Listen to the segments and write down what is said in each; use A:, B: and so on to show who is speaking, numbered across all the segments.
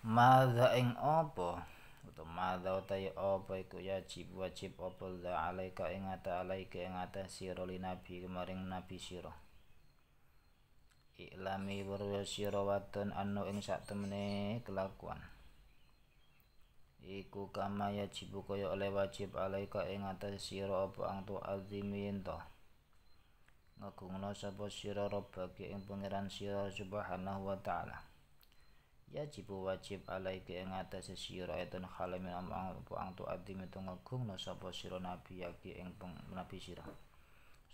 A: madha ing apa atau madha utai apa iku yajib wajib apa la alaika ing ata alaika ing ata siro li nabi kemaring nabi siro. iklami weruh sira wadon anu ing sak temene kelakuan iku kama yajib kaya oleh wajib alaika ing atas siro apa ang tu azimin to siro sapa sira rabbaka ing pangeran sira subhanahu wa ta'ala ya cipu wajib ke ing atase sira etun khale min ampu ang tu adime tu no sapa sira nabi yaki ing nabi sira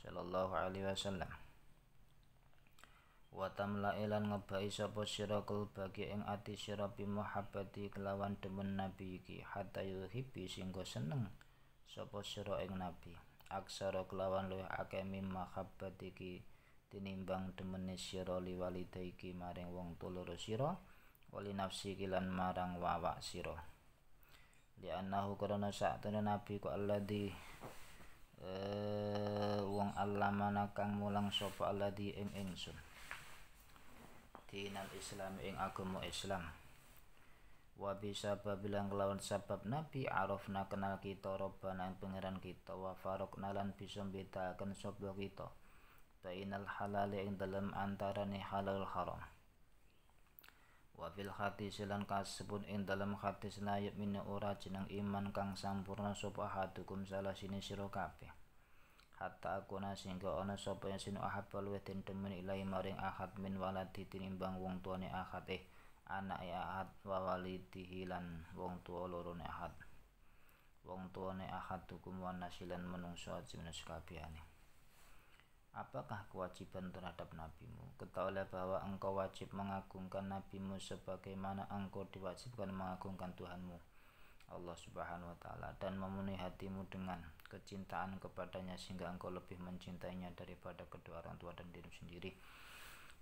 A: sallallahu alaihi wasallam wa tamla ilan ngebai sapa sira bagi ing ati sira bi muhabbati kelawan demen nabi iki hatta yuhibbi singgo seneng sapa sira ing nabi aksara kelawan luwih akeh mimma ki iki tinimbang demene sira liwalida iki maring wong tulur sira wali nafsi kilan marang wawa siro Di anahu karena itu nabi ku alladhi eh wong allamana kang mulang di alladhi ing Di dinal islam ing agama islam wa bisabab bilang lawan sabab nabi arafna kenal kita robbana ing pangeran kita wa farokna lan bisa bedakaken sopa kita bainal halal ing dalam antarane halal haram wa fil hadis lan pun ing dalam hadis la yaminu ora jeneng iman kang sampurna sapa hadukum salah sini sira kabeh hatta aku sehingga ana sapa yang sinu ahad luwih den demen ilahi maring ahad min waladi tinimbang wong tuane ahad eh anake ahad wa walidihi hilan wong tua loro ahad wong tuane ahad hukum wa nasilan menungso ajine ani Apakah kewajiban terhadap nabimu? Ketahuilah bahwa engkau wajib mengagungkan nabimu sebagaimana engkau diwajibkan mengagungkan Tuhanmu. Allah Subhanahu wa taala dan memenuhi hatimu dengan kecintaan kepadanya sehingga engkau lebih mencintainya daripada kedua orang tua dan dirimu sendiri.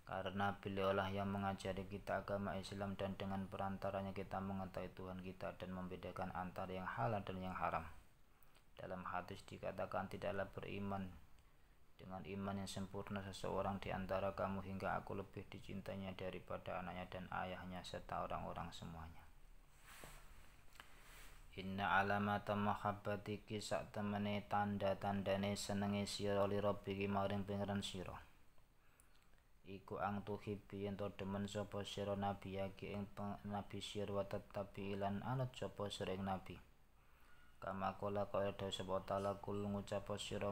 A: Karena beliaulah yang mengajari kita agama Islam dan dengan perantaranya kita mengetahui Tuhan kita dan membedakan antara yang halal dan yang haram. Dalam hadis dikatakan tidaklah beriman dengan iman yang sempurna seseorang di antara kamu hingga aku lebih dicintainya daripada anaknya dan ayahnya serta orang-orang semuanya. Inna alamata mahabbatiki sak temene tanda-tandane senenge sira li rabbiki maring pangeran sira. Iku ang tuhibbi yen to demen sapa sira nabi yaki ing nabi sira wa tatabi ilan anut sapa sira nabi. kama kula kaya dawuh sapa taala kul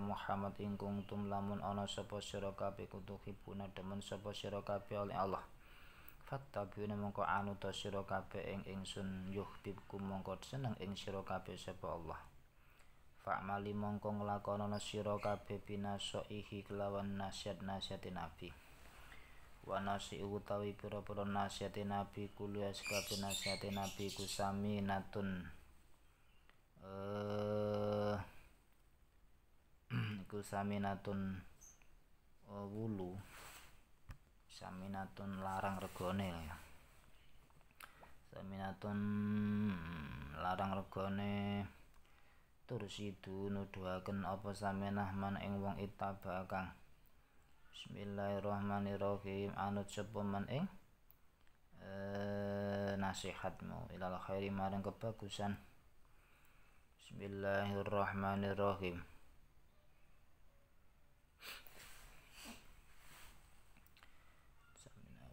A: Muhammad ing kuntum lamun ana sapa sira kabeh kudu hibuna demen sapa sira kabe oleh Allah fattabiuna mongko anu ta sira kabe ing ingsun yuhibku mongko seneng ing sira kabe sapa Allah fa'mali mongko nglakonana sira kabe binaso ihi kelawan nasihat nasihat nabi wa nasi utawi pira-pira nasihat nabi kuliah sekabeh nasihat nabi kusami natun Eh, iku saminatun eh, wulu saminatun larang regone saminatun mm, larang regone tursidu nuduhaken apa saminah ing wong itabakang bismillahirrahmanirrahim anut sepaman ing eh nasihatmu ilal khairi maring kebagusan Bismillahirrahmanirrahim.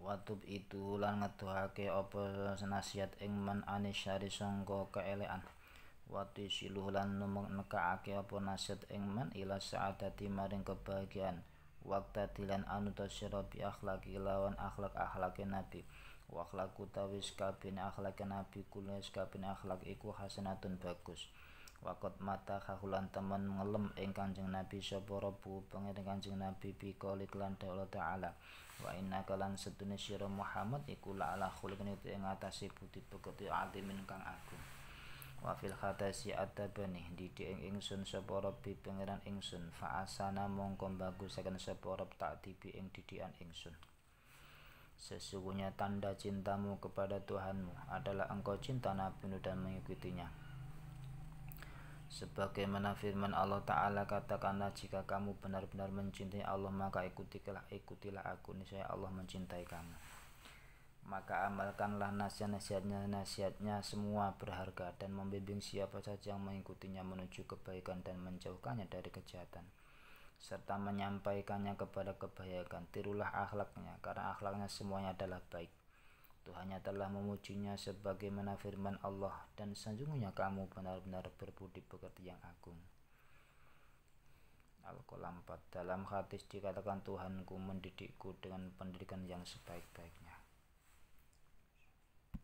A: Watub itu lan ngeduhake apa senasiat ing man anisyari sangka keelean. Wati siluh lan nekake apa nasihat ing man ila saadati maring kebahagiaan. Waktu dilan anu tasira bi akhlaki lawan akhlak akhlake nabi. wa akhlaqu tawis kabin akhlak nabi kulis kabin akhlak iku hasanatun bagus Wakot mata kahulan teman ngelem ing Kanjeng Nabi sapa Rabbu pangeran Kanjeng Nabi bikoli klan Allah taala. Wa inna kalan setune sira Muhammad iku la ala khuluqin itu ing atase budi pekerti azimin kang agung. Wa fil khatasi atabani didi ing ingsun sapa Rabbi pangeran ingsun fa asana mongko bagusaken sapa Rabb tak tibi ing didian ingsun. Sesungguhnya tanda cintamu kepada Tuhanmu adalah engkau cinta Nabi dan mengikutinya. Sebagaimana firman Allah Ta'ala katakanlah jika kamu benar-benar mencintai Allah maka ikutilah ikutilah aku niscaya Allah mencintai kamu. Maka amalkanlah nasihat-nasihatnya nasihatnya semua berharga dan membimbing siapa saja yang mengikutinya menuju kebaikan dan menjauhkannya dari kejahatan serta menyampaikannya kepada kebaikan tirulah akhlaknya karena akhlaknya semuanya adalah baik Tuhannya telah memujinya sebagaimana firman Allah dan sanjungnya kamu benar-benar berbudi pekerti yang agung. Al-Qalam dalam hadis dikatakan Tuhanku mendidikku dengan pendidikan yang sebaik-baiknya.